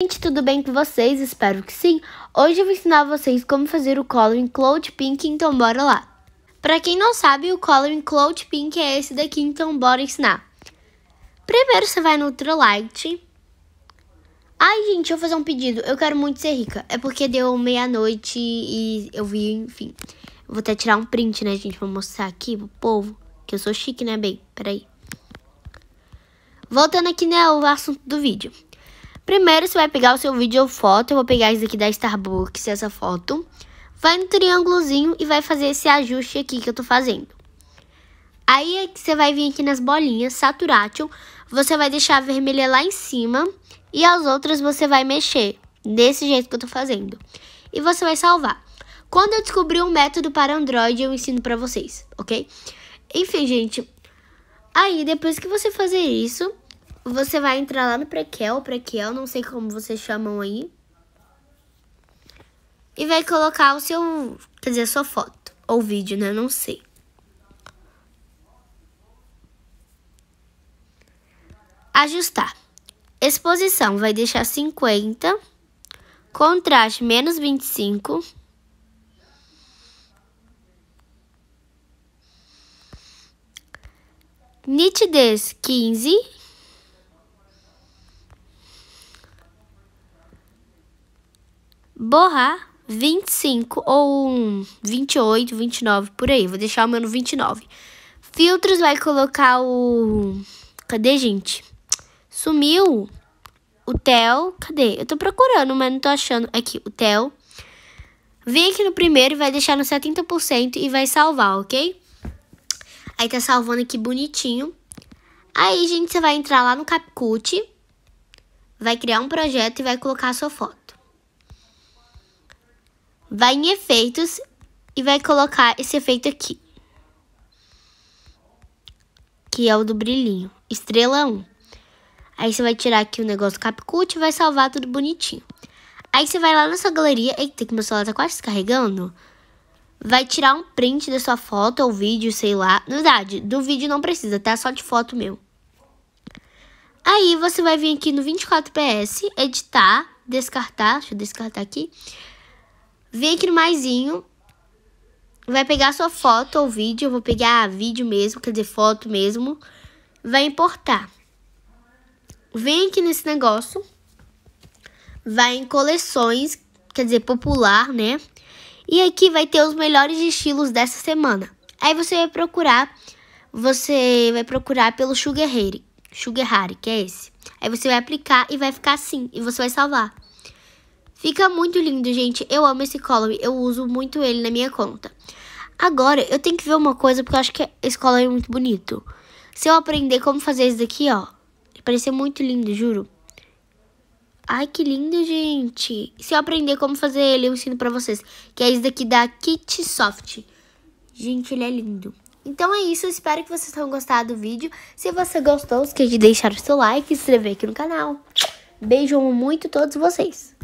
Gente, tudo bem com vocês? Espero que sim. Hoje eu vou ensinar vocês como fazer o Coloring Cloud Pink, então bora lá. Para quem não sabe, o Coloring Cloud Pink é esse daqui, então bora ensinar. Primeiro você vai no Ultralight. Ai, gente, eu vou fazer um pedido. Eu quero muito ser rica. É porque deu meia-noite e eu vi, enfim. vou até tirar um print, né, gente? para mostrar aqui pro povo. Que eu sou chique, né, bem? Peraí. Voltando aqui, né, o assunto do vídeo. Primeiro você vai pegar o seu vídeo ou foto, eu vou pegar isso aqui da Starbucks, essa foto. Vai no triângulozinho e vai fazer esse ajuste aqui que eu tô fazendo. Aí é você vai vir aqui nas bolinhas, saturátil. você vai deixar a vermelha lá em cima e as outras você vai mexer, desse jeito que eu tô fazendo. E você vai salvar. Quando eu descobrir um método para Android, eu ensino pra vocês, ok? Enfim, gente, aí depois que você fazer isso, você vai entrar lá no prequel, prequel, não sei como vocês chamam aí. E vai colocar o seu, quer dizer, a sua foto ou vídeo, né? Não sei. Ajustar. Exposição vai deixar 50. Contraste menos 25. Nitidez 15. borrar 25 ou um 28, 29 por aí. Vou deixar o meu no 29. Filtros vai colocar o Cadê, gente? Sumiu o Tel. Cadê? Eu tô procurando, mas não tô achando. Aqui, o Tel. Vem aqui no primeiro e vai deixar no 70% e vai salvar, ok? Aí tá salvando aqui bonitinho. Aí, gente, você vai entrar lá no CapCut, vai criar um projeto e vai colocar a sua foto vai em efeitos e vai colocar esse efeito aqui. Que é o do brilhinho. Estrela 1. Aí você vai tirar aqui o negócio CapCut e vai salvar tudo bonitinho. Aí você vai lá na sua galeria. Eita, que meu celular tá quase descarregando. Vai tirar um print da sua foto ou vídeo, sei lá. Na verdade, do vídeo não precisa, tá? Só de foto meu. Aí você vai vir aqui no 24ps, editar, descartar. Deixa eu descartar aqui. Vem aqui no maisinho. Vai pegar sua foto ou vídeo. Eu vou pegar vídeo mesmo, quer dizer, foto mesmo. Vai importar. Vem aqui nesse negócio. Vai em coleções, quer dizer, popular, né? E aqui vai ter os melhores estilos dessa semana. Aí você vai procurar, você vai procurar pelo Sugar Harry, Sugar Harry, que é esse. Aí você vai aplicar e vai ficar assim, e você vai salvar. Fica muito lindo, gente. Eu amo esse color. Eu uso muito ele na minha conta. Agora, eu tenho que ver uma coisa, porque eu acho que esse color é muito bonito. Se eu aprender como fazer esse daqui, ó. Parecer muito lindo, juro. Ai, que lindo, gente. Se eu aprender como fazer ele, eu ensino pra vocês. Que é esse daqui da Kit Soft. Gente, ele é lindo. Então é isso, espero que vocês tenham gostado do vídeo. Se você gostou, esqueça de deixar o seu like e se inscrever aqui no canal. Beijo muito todos vocês.